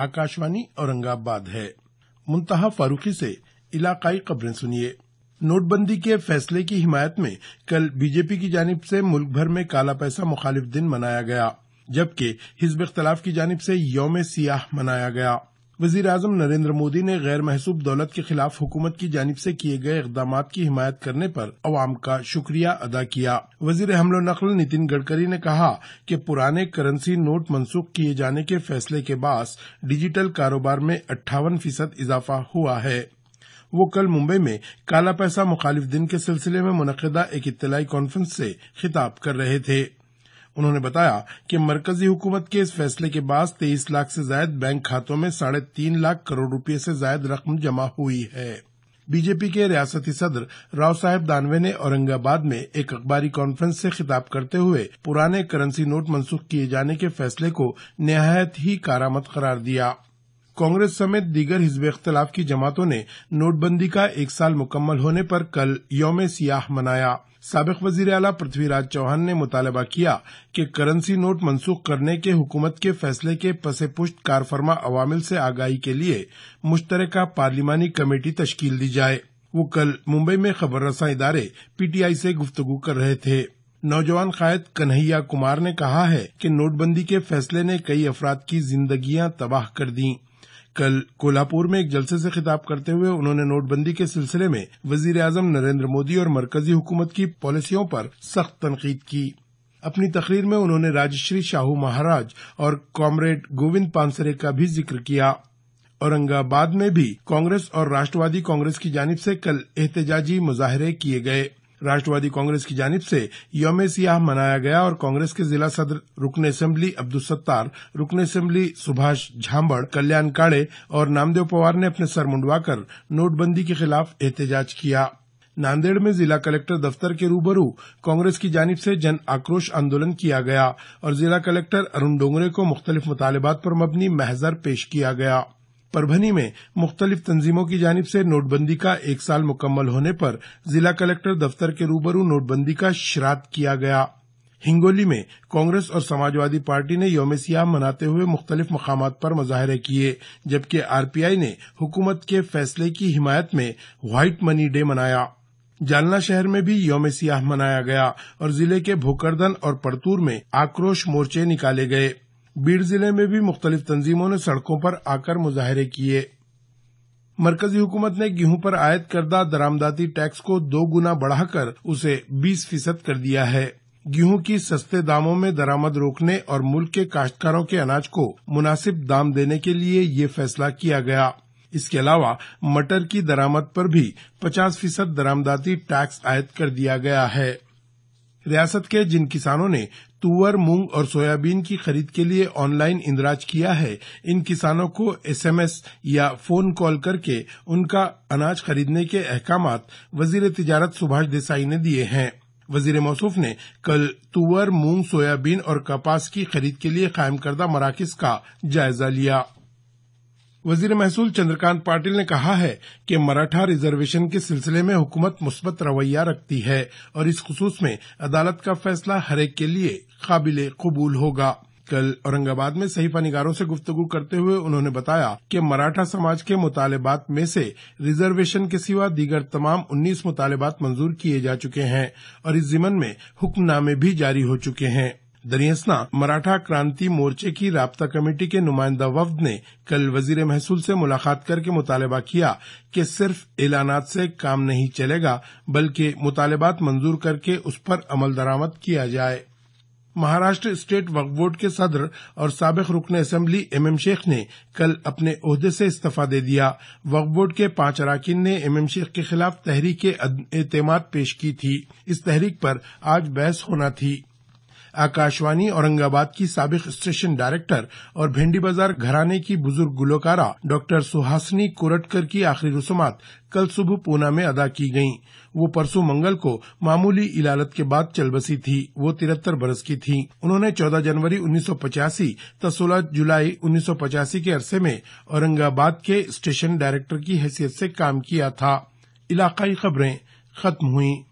آکاشوانی اورنگ آباد ہے منتہا فاروقی سے علاقائی خبریں سنیے نوٹ بندی کے فیصلے کی حمایت میں کل بی جے پی کی جانب سے ملک بھر میں کالا پیسہ مخالف دن منایا گیا جبکہ حزب اختلاف کی جانب سے یوم سیاہ منایا گیا وزیر اعظم نریندر مودی نے غیر محسوب دولت کے خلاف حکومت کی جانب سے کیے گئے اقدامات کی حمایت کرنے پر عوام کا شکریہ ادا کیا وزیر حمل و نقل نتن گڈکری نے کہا کہ پرانے کرنسی نوٹ منسوخ کیے جانے کے فیصلے کے باعث ڈیجیٹل کاروبار میں اٹھاون فیصد اضافہ ہوا ہے وہ کل ممبئی میں کالا پیسہ مخالف دن کے سلسلے میں منعقدہ ایک اطلاعی کانفرنس سے خطاب کر رہے تھے انہوں نے بتایا کہ مرکزی حکومت کے اس فیصلے کے بعد تیئیس لاکھ سے زائد بینک خاتوں میں ساڑھے تین لاکھ کروڑ روپے سے زائد رقم جمع ہوئی ہے بی جے پی کے ریاستی صدر راؤ صاحب دانوے نے اورنگ آباد میں ایک اخباری کانفرنس سے خطاب کرتے ہوئے پرانے کرنسی نوٹ منسوخ کیے جانے کے فیصلے کو نہایت ہی کارآمد قرار دیا کانگریس سمیت دیگر حزب اختلاف کی جماعتوں نے نوٹ بندی کا ایک سال مکمل ہونے پر کل یوم سیاہ منایا سابق وزیر اعلیٰ پرتھوی راج چوہان نے مطالبہ کیا کہ کرنسی نوٹ منسوخ کرنے کے حکومت کے فیصلے کے پس پشت کارفرما عوامل سے آگاہی کے لیے مشترکہ پارلیمانی کمیٹی تشکیل دی جائے وہ کل ممبئی میں خبر رساں ادارے پی ٹی آئی سے گفتگو کر رہے تھے نوجوان قائد کنہیا کمار نے کہا ہے کہ نوٹ بندی کے فیصلے نے کئی افراد کی زندگیاں تباہ کر دیں کل کولہپور میں ایک جلسے سے خطاب کرتے ہوئے انہوں نے نوٹ بندی کے سلسلے میں وزیر اعظم نریندر مودی اور مرکزی حکومت کی پالیسیوں پر سخت تنقید کی اپنی تقریر میں انہوں نے راجشری شاہو مہاراج اور کامریڈ گووند پانسرے کا بھی ذکر کیا اورنگ آباد میں بھی کانگریس اور راشٹروادی کانگریس کی جانب سے کل احتجاجی مظاہرے کیے گئے راشٹروادی کانگریس کی جانب سے یوم سیاہ منایا گیا اور کانگریس کے ضلع صدر رکن اسمبلی عبدالستار رکن اسمبلی سبھاش جھامبڑ کلیان کاڑے اور نامدیو پوار نے اپنے سر منڈوا کر نوٹ بندی کے خلاف احتجاج کیا ناندیڑ میں ضلع کلیکٹر دفتر کے روبرو کانگریس کی جانب سے جن آکروش آندولن کیا گیا اور ضلع کلیکٹر ارون ڈونگرے کو مختلف مطالبات پر مبنی محضر پیش کیا گیا پربھنی میں مختلف تنظیموں کی جانب سے نوٹ بندی کا ایک سال مکمل ہونے پر ضلع کلیکٹر دفتر کے روبرو نوٹ بندی کا شرات کیا گیا ہنگولی میں کانگریس اور سماجوادی پارٹی نے یوم سیاہ مناتے ہوئے مختلف مقامات پر مظاہرے کیے جبکہ آر پی آئی نے حکومت کے فیصلے کی حمایت میں وائٹ منی ڈے منایا جالنا شہر میں بھی یوم سیاہ منایا گیا اور ضلع کے بھوکردن اور پرتور میں آکروش مورچے نکالے گئے بیڑ ضلع میں بھی مختلف تنظیموں نے سڑکوں پر آ کر مظاہرے کیے مرکزی حکومت نے گیہوں پر عائد کردہ درامداتی ٹیکس کو دو گنا بڑھا کر اسے بیس فیصد کر دیا ہے گیہوں کی سستے داموں میں درامد روکنے اور ملک کے کاشتکاروں کے اناج کو مناسب دام دینے کے لیے یہ فیصلہ کیا گیا اس کے علاوہ مٹر کی درامد پر بھی پچاس فیصد درامداتی ٹیکس عائد کر دیا گیا ہے ریاست کے جن کسانوں نے تور مونگ اور سویابین کی خرید کے لیے آن لائن اندراج کیا ہے ان کسانوں کو ایس ایم ایس یا فون کال کر کے ان کا اناج خریدنے کے احکامات وزیر تجارت سبھاش دیسائی نے دیے ہیں وزیر موصوف نے کل تور مونگ سویابین اور کپاس کی خرید کے لیے قائم کردہ مراکز کا جائزہ لیا وزیر محصول چندرکانت پاٹل نے کہا ہے کہ مراٹھا ریزرویشن کے سلسلے میں حکومت مثبت رویہ رکھتی ہے اور اس خصوص میں عدالت کا فیصلہ ہر ایک کے لیے قابل قبول ہوگا کل اورنگ آباد میں صحیفہ نگاروں سے گفتگو کرتے ہوئے انہوں نے بتایا کہ مراٹھا سماج کے مطالبات میں سے ریزرویشن کے سوا دیگر تمام انیس مطالبات منظور کیے جا چکے ہیں اور اس ضمن میں حکم نامے بھی جاری ہو چکے ہیں دریسنا مراٹھا کرانتی مورچے کی رابطہ کمیٹی کے نمائندہ وفد نے کل وزیر محسول سے ملاقات کر کے مطالبہ کیا کہ صرف اعلانات سے کام نہیں چلے گا بلکہ مطالبات منظور کر کے اس پر عمل درآمد کیا جائے مہاراشٹر اسٹیٹ وقف بورڈ کے صدر اور سابق رکن اسمبلی ایم ایم شیخ نے کل اپنے عہدے سے استعفی دے دیا وقف بورڈ کے پانچ اراکین نے ایم ایم شیخ کے خلاف تحریک اعتماد پیش کی تھی اس تحریک پر آج بحث ہونا تھی آکاشوانی اورنگ آباد کی سابق اسٹیشن ڈائریکٹر اور بھنڈی بازار گھرانے کی بزرگ گلوکارہ ڈاکٹر سہاسنی کورٹکر کی آخری رسومات کل صبح پونا میں ادا کی گئیں وہ پرسو منگل کو معمولی علالت کے بعد چل بسی تھی وہ ترہتر برس کی تھی انہوں نے چودہ جنوری انیس سو پچاسی تا سولہ جولائی انیس سو پچاسی کے عرصے میں اورنگ آباد کے اسٹیشن ڈائریکٹر کی حیثیت سے کام کیا تھا علاقائی خبریں ختم ہوئیں